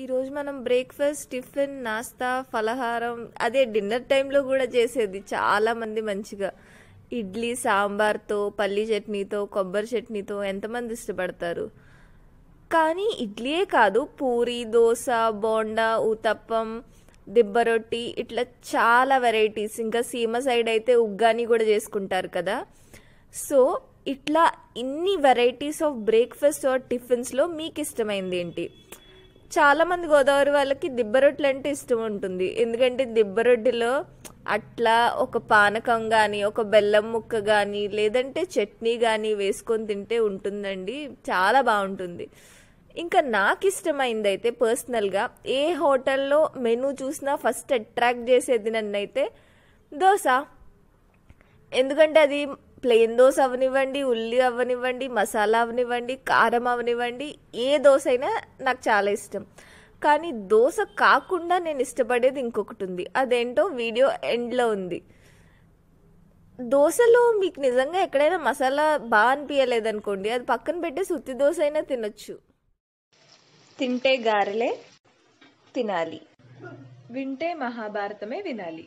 ఈరోజు మనం breakfast tiffin నాస్తా ఫలహారం అదే డిన్నర్ టైంలో కూడా చేసేది చాలామంది మంచిగా ఇడ్లీ సాంబార్తో పల్లి చట్నీతో కొబ్బరి చట్నీతో ఎంతమంది ఇష్టపడతారు కానీ ఇడ్లీయే కాదు పూరి దోశ బోండా ఊతప్పం రొట్టి ఇట్లా చాలా వెరైటీస్ ఇంకా సీమ సైడ్ అయితే ఉగ్గాని కూడా చేసుకుంటారు కదా సో ఇట్లా ఇన్ని వెరైటీస్ ఆఫ్ బ్రేక్ఫాస్ట్ ఆర్ టిఫిన్స్లో మీకు ఇష్టమైంది ఏంటి చాలామంది గోదావరి వాళ్ళకి దిబ్బరొట్టెలు అంటే ఇష్టం ఉంటుంది ఎందుకంటే దిబ్బరొట్టెలో అట్లా ఒక పానకం కానీ ఒక బెల్లం ముక్క కానీ లేదంటే చట్నీ కానీ వేసుకొని తింటే ఉంటుందండి చాలా బాగుంటుంది ఇంకా నాకు ఇష్టమైంది అయితే పర్సనల్గా ఏ హోటల్లో మెనూ చూసినా ఫస్ట్ అట్రాక్ట్ చేసేది నన్ను అయితే దోశ ఎందుకంటే అది ప్లెయిన్ దోశ అవనివ్వండి ఉల్లి అవనివ్వండి మసాలా అవనివ్వండి కారం అవనివ్వండి ఏ దోశ అయినా నాకు చాలా ఇష్టం కానీ దోశ కాకుండా నేను ఇష్టపడేది ఇంకొకటి ఉంది అదేంటో వీడియో ఎండ్లో ఉంది దోశలో మీకు నిజంగా ఎక్కడైనా మసాలా బాగా అనిపించలేదనుకోండి అది పక్కన పెట్టి సుత్తి దోశ అయినా తినొచ్చు తింటే గారెలే తినాలి వింటే మహాభారతమే వినాలి